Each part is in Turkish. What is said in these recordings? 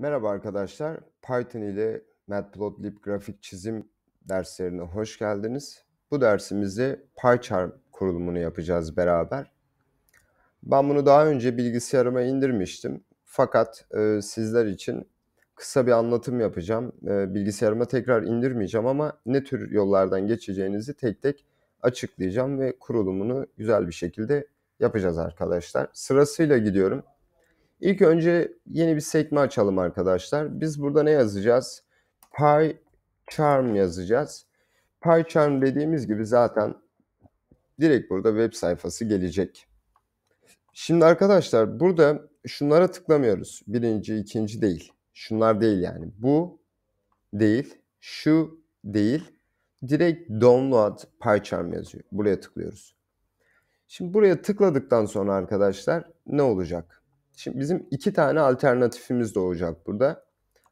Merhaba arkadaşlar. Python ile Matplotlib grafik çizim derslerine hoş geldiniz. Bu dersimizde PyCharm kurulumunu yapacağız beraber. Ben bunu daha önce bilgisayarıma indirmiştim. Fakat e, sizler için kısa bir anlatım yapacağım. E, bilgisayarıma tekrar indirmeyeceğim ama ne tür yollardan geçeceğinizi tek tek açıklayacağım ve kurulumunu güzel bir şekilde yapacağız arkadaşlar. Sırasıyla gidiyorum. İlk önce yeni bir sekme açalım arkadaşlar. Biz burada ne yazacağız? PyCharm yazacağız. PyCharm dediğimiz gibi zaten direkt burada web sayfası gelecek. Şimdi arkadaşlar burada şunlara tıklamıyoruz. Birinci, ikinci değil. Şunlar değil yani. Bu değil. Şu değil. Direkt download PyCharm yazıyor. Buraya tıklıyoruz. Şimdi buraya tıkladıktan sonra arkadaşlar ne olacak? Şimdi bizim iki tane alternatifimiz doğacak burada.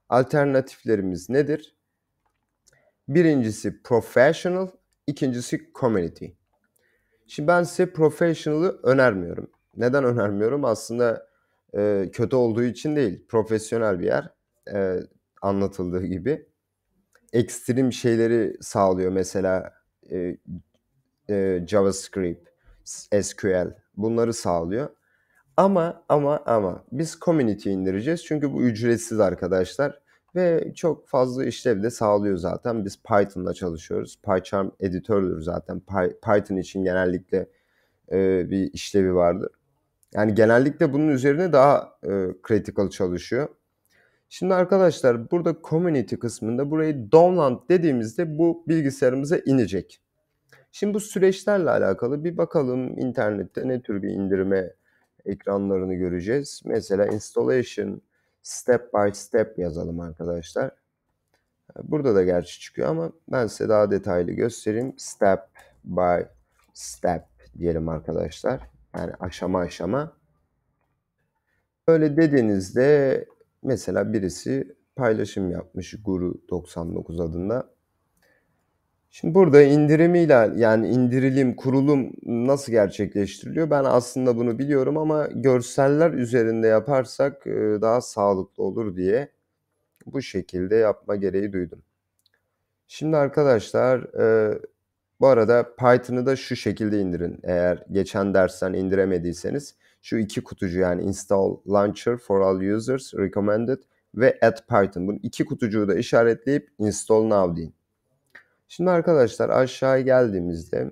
Alternatiflerimiz nedir? Birincisi professional, ikincisi community. Şimdi ben size professional'ı önermiyorum. Neden önermiyorum? Aslında e, kötü olduğu için değil. Profesyonel bir yer e, anlatıldığı gibi. Ekstrem şeyleri sağlıyor mesela e, e, JavaScript, SQL bunları sağlıyor. Ama ama ama biz community indireceğiz çünkü bu ücretsiz arkadaşlar ve çok fazla işlev de sağlıyor zaten. Biz Python'da çalışıyoruz. PyCharm editördür zaten. Python için genellikle e, bir işlevi vardır. Yani genellikle bunun üzerine daha e, critical çalışıyor. Şimdi arkadaşlar burada community kısmında burayı download dediğimizde bu bilgisayarımıza inecek. Şimdi bu süreçlerle alakalı bir bakalım internette ne tür bir indirme ekranlarını göreceğiz. Mesela installation step by step yazalım arkadaşlar. Burada da gerçi çıkıyor ama ben size daha detaylı göstereyim. Step by step diyelim arkadaşlar. Yani aşama aşama. Böyle dediğinizde mesela birisi paylaşım yapmış Guru 99 adında. Şimdi burada indirimiyle yani indirilim, kurulum nasıl gerçekleştiriliyor? Ben aslında bunu biliyorum ama görseller üzerinde yaparsak e, daha sağlıklı olur diye bu şekilde yapma gereği duydum. Şimdi arkadaşlar e, bu arada Python'ı da şu şekilde indirin. Eğer geçen dersten indiremediyseniz şu iki kutucu yani install launcher for all users recommended ve add python. Bunu iki kutucuğu da işaretleyip install now deyin. Şimdi arkadaşlar aşağıya geldiğimizde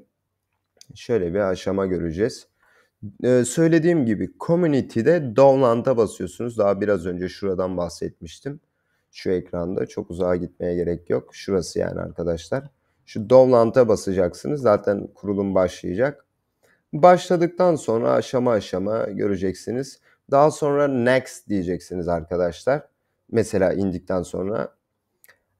şöyle bir aşama göreceğiz. Ee, söylediğim gibi community'de downland'a basıyorsunuz. Daha biraz önce şuradan bahsetmiştim. Şu ekranda çok uzağa gitmeye gerek yok. Şurası yani arkadaşlar. Şu downland'a basacaksınız. Zaten kurulum başlayacak. Başladıktan sonra aşama aşama göreceksiniz. Daha sonra next diyeceksiniz arkadaşlar. Mesela indikten sonra.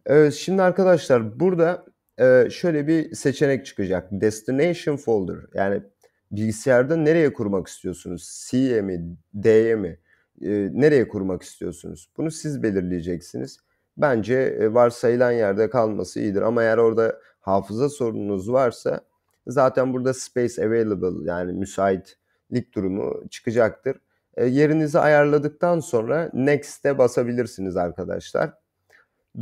Evet, şimdi arkadaşlar burada e, şöyle bir seçenek çıkacak. Destination folder yani bilgisayarda nereye kurmak istiyorsunuz? C'ye mi, D'ye mi? E, nereye kurmak istiyorsunuz? Bunu siz belirleyeceksiniz. Bence e, varsayılan yerde kalması iyidir ama eğer orada hafıza sorununuz varsa zaten burada space available yani müsaitlik durumu çıkacaktır. E, yerinizi ayarladıktan sonra next'e basabilirsiniz arkadaşlar.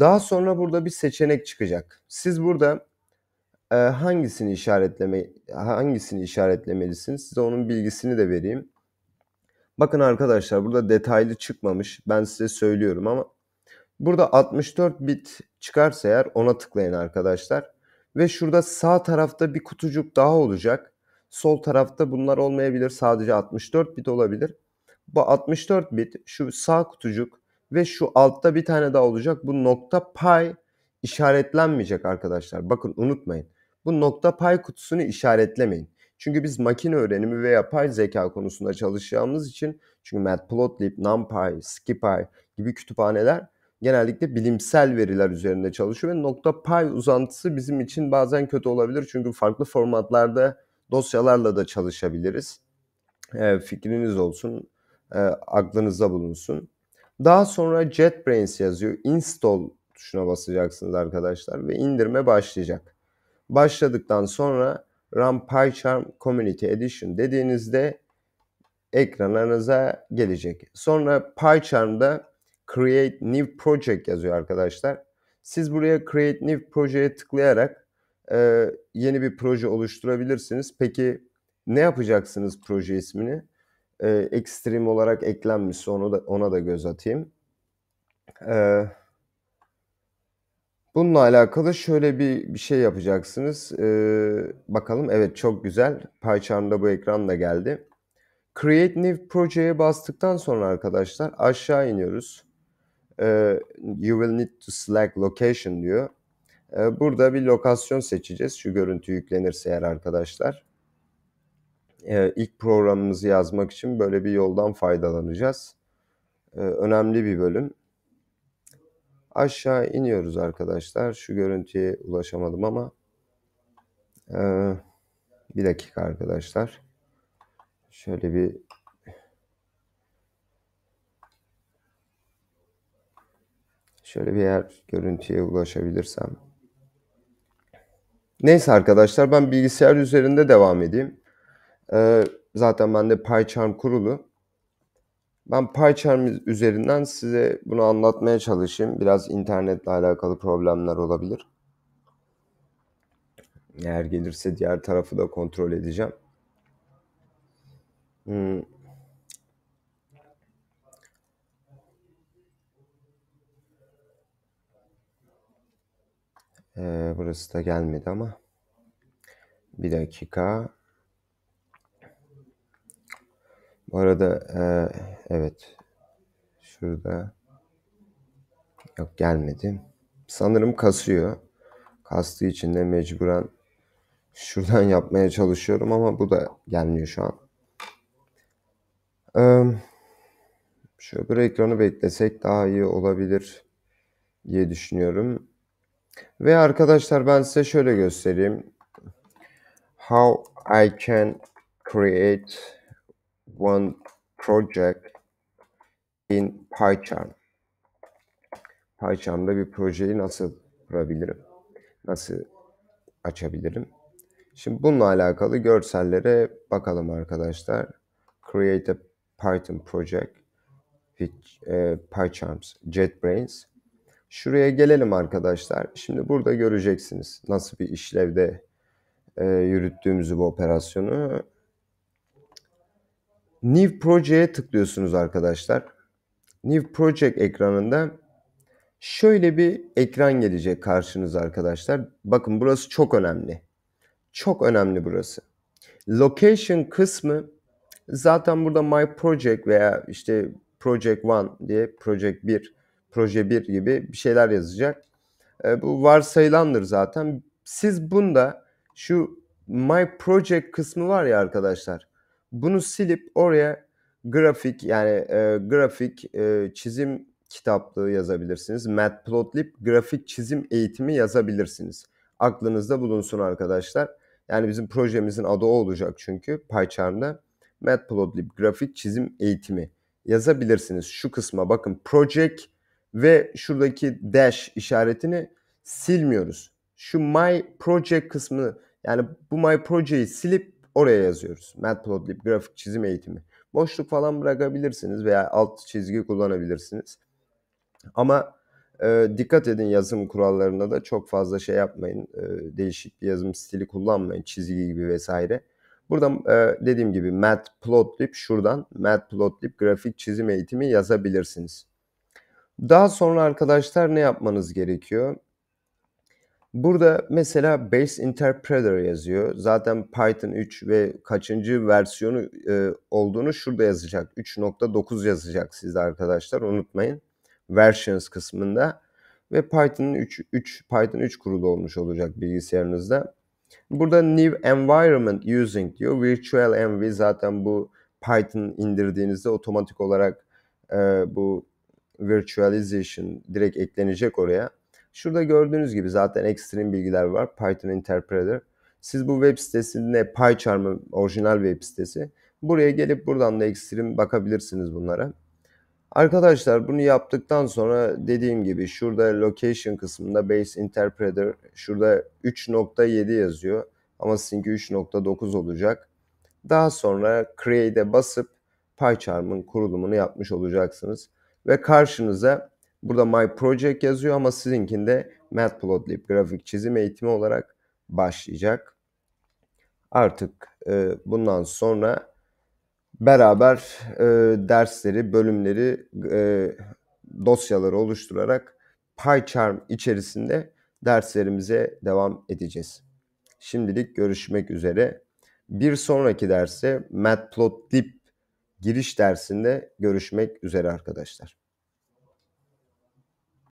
Daha sonra burada bir seçenek çıkacak. Siz burada e, hangisini işaretleme hangisini işaretlemelisiniz? Size onun bilgisini de vereyim. Bakın arkadaşlar burada detaylı çıkmamış. Ben size söylüyorum ama burada 64 bit çıkarsa eğer ona tıklayın arkadaşlar. Ve şurada sağ tarafta bir kutucuk daha olacak. Sol tarafta bunlar olmayabilir. Sadece 64 bit olabilir. Bu 64 bit şu sağ kutucuk ve şu altta bir tane daha olacak. Bu nokta pay işaretlenmeyecek arkadaşlar. Bakın unutmayın. Bu nokta pay kutusunu işaretlemeyin. Çünkü biz makine öğrenimi ve yapay zeka konusunda çalışacağımız için çünkü Matplotlib, NumPy, Skipy gibi kütüphaneler genellikle bilimsel veriler üzerinde çalışıyor ve nokta pay uzantısı bizim için bazen kötü olabilir. Çünkü farklı formatlarda dosyalarla da çalışabiliriz. E, fikriniz olsun, e, aklınızda bulunsun. Daha sonra JetBrains yazıyor. Install tuşuna basacaksınız arkadaşlar ve indirme başlayacak. Başladıktan sonra Run PyCharm Community Edition dediğinizde ekranlarınıza gelecek. Sonra PyCharm'da Create New Project yazıyor arkadaşlar. Siz buraya Create New Project'e tıklayarak e, yeni bir proje oluşturabilirsiniz. Peki ne yapacaksınız proje ismini? e, ekstrem olarak eklenmiş. Onu da, ona da göz atayım. E, bununla alakalı şöyle bir, bir şey yapacaksınız. E, bakalım evet çok güzel. PyCharm'da bu ekran da geldi. Create New Project'e bastıktan sonra arkadaşlar aşağı iniyoruz. E, you will need to select location diyor. E, burada bir lokasyon seçeceğiz. Şu görüntü yüklenirse eğer arkadaşlar e, ilk programımızı yazmak için böyle bir yoldan faydalanacağız. E, önemli bir bölüm. Aşağı iniyoruz arkadaşlar. Şu görüntüye ulaşamadım ama e, bir dakika arkadaşlar. Şöyle bir Şöyle bir yer görüntüye ulaşabilirsem. Neyse arkadaşlar ben bilgisayar üzerinde devam edeyim. Ee, zaten bende PyCharm kurulu. Ben PyCharm üzerinden size bunu anlatmaya çalışayım. Biraz internetle alakalı problemler olabilir. Eğer gelirse diğer tarafı da kontrol edeceğim. Hmm. Ee, burası da gelmedi ama. Bir dakika. Bu arada e, evet şurada yok gelmedi. Sanırım kasıyor. Kastığı için de mecburen şuradan yapmaya çalışıyorum ama bu da gelmiyor şu an. Ee, şu öbür ekranı beklesek daha iyi olabilir diye düşünüyorum. Ve arkadaşlar ben size şöyle göstereyim. How I can create one project in PyCharm. PyCharm'da bir projeyi nasıl kurabilirim? Nasıl açabilirim? Şimdi bununla alakalı görsellere bakalım arkadaşlar. Create a Python project with e, PyCharms, JetBrains. Şuraya gelelim arkadaşlar. Şimdi burada göreceksiniz nasıl bir işlevde e, yürüttüğümüzü bu operasyonu. New Project'e tıklıyorsunuz arkadaşlar. New Project ekranında şöyle bir ekran gelecek karşınıza arkadaşlar. Bakın burası çok önemli. Çok önemli burası. Location kısmı zaten burada My Project veya işte Project 1 diye Project 1, Proje 1 gibi bir şeyler yazacak. E, bu varsayılandır zaten. Siz bunda şu My Project kısmı var ya arkadaşlar. Bunu silip oraya grafik yani e, grafik e, çizim kitaplığı yazabilirsiniz. Matplotlib grafik çizim eğitimi yazabilirsiniz. Aklınızda bulunsun arkadaşlar. Yani bizim projemizin adı o olacak çünkü PyCharm'da. Matplotlib grafik çizim eğitimi yazabilirsiniz. Şu kısma bakın project ve şuradaki dash işaretini silmiyoruz. Şu my project kısmını yani bu my project'i silip Oraya yazıyoruz. Matplotlib grafik çizim eğitimi. Boşluk falan bırakabilirsiniz veya alt çizgi kullanabilirsiniz. Ama e, dikkat edin yazım kurallarına da çok fazla şey yapmayın. E, değişik bir yazım stili kullanmayın. Çizgi gibi vesaire. Burada e, dediğim gibi matplotlib şuradan matplotlib grafik çizim eğitimi yazabilirsiniz. Daha sonra arkadaşlar ne yapmanız gerekiyor? Burada mesela Base Interpreter yazıyor. Zaten Python 3 ve kaçıncı versiyonu e, olduğunu şurada yazacak. 3.9 yazacak sizde arkadaşlar unutmayın. Versions kısmında ve Python 3, 3 Python 3 kurulu olmuş olacak bilgisayarınızda. Burada new environment using diyor. Virtual env zaten bu Python indirdiğinizde otomatik olarak e, bu virtualization direkt eklenecek oraya. Şurada gördüğünüz gibi zaten ekstrem bilgiler var. Python Interpreter. Siz bu web sitesinde Pycharmın orijinal web sitesi. Buraya gelip buradan da ekstrem bakabilirsiniz bunlara. Arkadaşlar bunu yaptıktan sonra dediğim gibi şurada location kısmında base interpreter şurada 3.7 yazıyor ama sizinki 3.9 olacak. Daha sonra create'e basıp PyCharm'ın kurulumunu yapmış olacaksınız ve karşınıza Burada My Project yazıyor ama sizinkinde Matplotlib grafik çizim eğitimi olarak başlayacak. Artık e, bundan sonra beraber e, dersleri, bölümleri, e, dosyaları oluşturarak PyCharm içerisinde derslerimize devam edeceğiz. Şimdilik görüşmek üzere. Bir sonraki derse Matplotlib giriş dersinde görüşmek üzere arkadaşlar.